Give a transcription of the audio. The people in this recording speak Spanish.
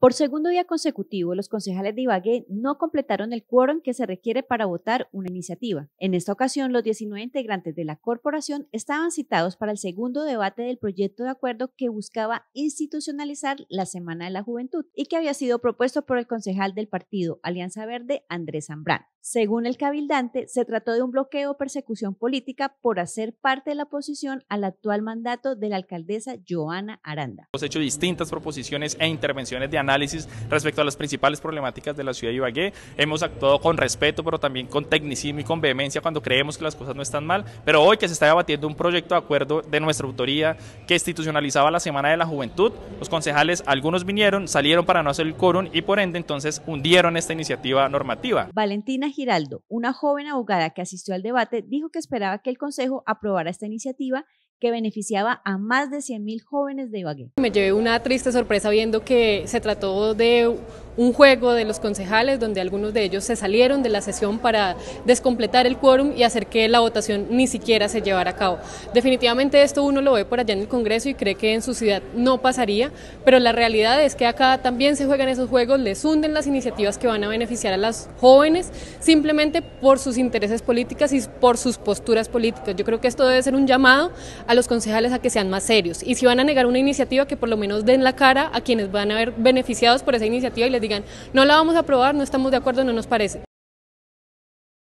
Por segundo día consecutivo, los concejales de Ibagué no completaron el quórum que se requiere para votar una iniciativa. En esta ocasión, los 19 integrantes de la corporación estaban citados para el segundo debate del proyecto de acuerdo que buscaba institucionalizar la Semana de la Juventud y que había sido propuesto por el concejal del partido Alianza Verde, Andrés Zambrano. Según el cabildante, se trató de un bloqueo o persecución política por hacer parte de la oposición al actual mandato de la alcaldesa Joana Aranda. Hemos hecho distintas proposiciones e intervenciones de respecto a las principales problemáticas de la ciudad de Ibagué. Hemos actuado con respeto, pero también con tecnicismo y con vehemencia cuando creemos que las cosas no están mal. Pero hoy que se está debatiendo un proyecto de acuerdo de nuestra autoría que institucionalizaba la Semana de la Juventud, los concejales, algunos vinieron, salieron para no hacer el quórum y por ende entonces hundieron esta iniciativa normativa. Valentina Giraldo, una joven abogada que asistió al debate, dijo que esperaba que el Consejo aprobara esta iniciativa que beneficiaba a más de 100.000 jóvenes de Ibagué. Me llevé una triste sorpresa viendo que se trató de un juego de los concejales donde algunos de ellos se salieron de la sesión para descompletar el quórum y hacer que la votación ni siquiera se llevara a cabo. Definitivamente esto uno lo ve por allá en el Congreso y cree que en su ciudad no pasaría, pero la realidad es que acá también se juegan esos juegos, les hunden las iniciativas que van a beneficiar a las jóvenes simplemente por sus intereses políticas y por sus posturas políticas. Yo creo que esto debe ser un llamado a los concejales a que sean más serios y si van a negar una iniciativa que por lo menos den la cara a quienes van a ver beneficiados por esa iniciativa y les no la vamos a aprobar, no estamos de acuerdo, no nos parece.